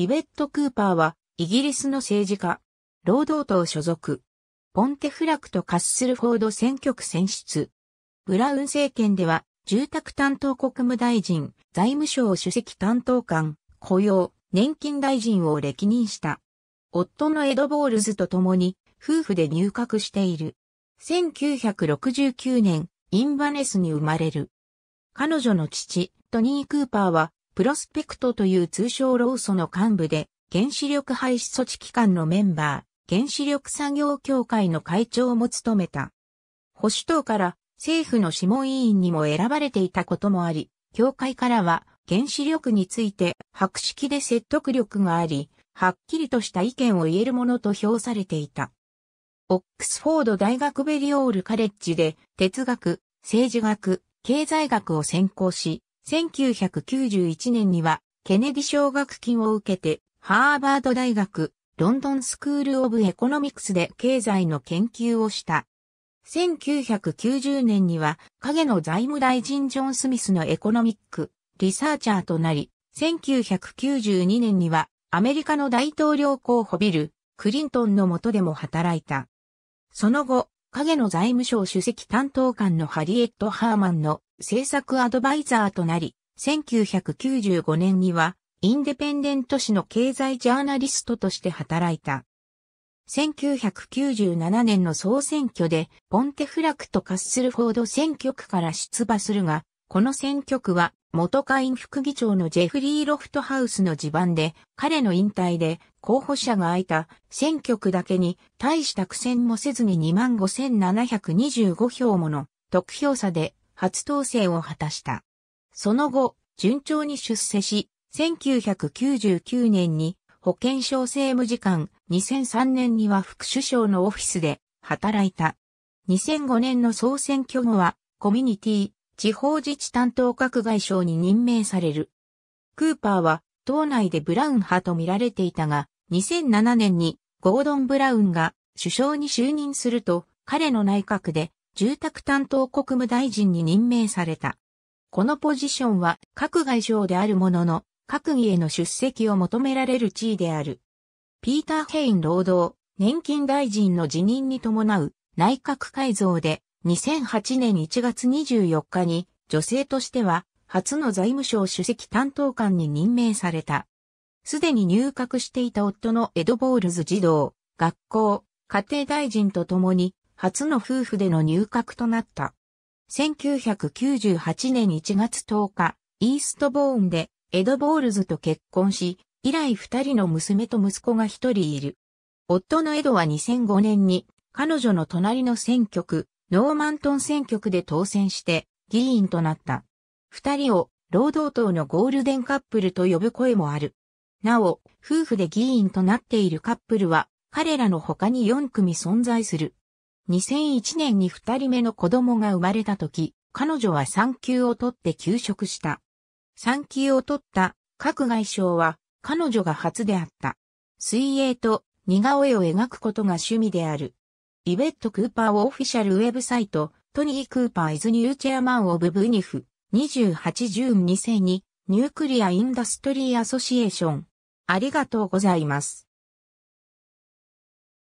イベット・クーパーは、イギリスの政治家、労働党所属、ポンテフラクト・カッスルフォード選挙区選出。ブラウン政権では、住宅担当国務大臣、財務省主席担当官、雇用、年金大臣を歴任した。夫のエド・ボールズと共に、夫婦で入閣している。1969年、インバネスに生まれる。彼女の父、トニー・クーパーは、プロスペクトという通称労組の幹部で、原子力廃止措置機関のメンバー、原子力産業協会の会長も務めた。保守党から政府の諮問委員にも選ばれていたこともあり、協会からは原子力について白式で説得力があり、はっきりとした意見を言えるものと評されていた。オックスフォード大学ベリオールカレッジで哲学、政治学、経済学を専攻し、1991年には、ケネディ奨学金を受けて、ハーバード大学、ロンドンスクール・オブ・エコノミクスで経済の研究をした。1990年には、影の財務大臣ジョン・スミスのエコノミック、リサーチャーとなり、1992年には、アメリカの大統領候補ビル、クリントンの下でも働いた。その後、影の財務省主席担当官のハリエット・ハーマンの政策アドバイザーとなり、1995年には、インデペンデント紙の経済ジャーナリストとして働いた。1997年の総選挙で、ポンテフラクとカッスルフォード選挙区から出馬するが、この選挙区は元会員副議長のジェフリー・ロフトハウスの地盤で、彼の引退で候補者が空いた選挙区だけに大した苦戦もせずに25,725票もの得票差で初当選を果たした。その後、順調に出世し、1999年に保健省政務次官、2003年には副首相のオフィスで働いた。2005年の総選挙後はコミュニティ、地方自治担当閣外省に任命される。クーパーは党内でブラウン派と見られていたが、2007年にゴードン・ブラウンが首相に就任すると、彼の内閣で住宅担当国務大臣に任命された。このポジションは閣外省であるものの、閣議への出席を求められる地位である。ピーター・ヘイン労働、年金大臣の辞任に伴う内閣改造で2008年1月24日に女性としては初の財務省主席担当官に任命された。すでに入閣していた夫のエド・ボールズ児童、学校、家庭大臣と共に初の夫婦での入閣となった。1998年1月10日、イーストボーンでエド・ボールズと結婚し、以来二人の娘と息子が一人いる。夫のエドは2005年に彼女の隣の選挙区、ノーマントン選挙区で当選して議員となった。二人を労働党のゴールデンカップルと呼ぶ声もある。なお、夫婦で議員となっているカップルは彼らの他に4組存在する。2001年に二人目の子供が生まれた時、彼女は産休を取って休職した。産休を取った各外相は彼女が初であった。水泳と似顔絵を描くことが趣味である。イベット・クーパーオフィシャルウェブサイト、トニー・クーパー・イズ・ニュー・チェアマン・オブ・ブニフ、28ジュ2002、ニュークリア・インダストリー・アソシエーション。ありがとうございます。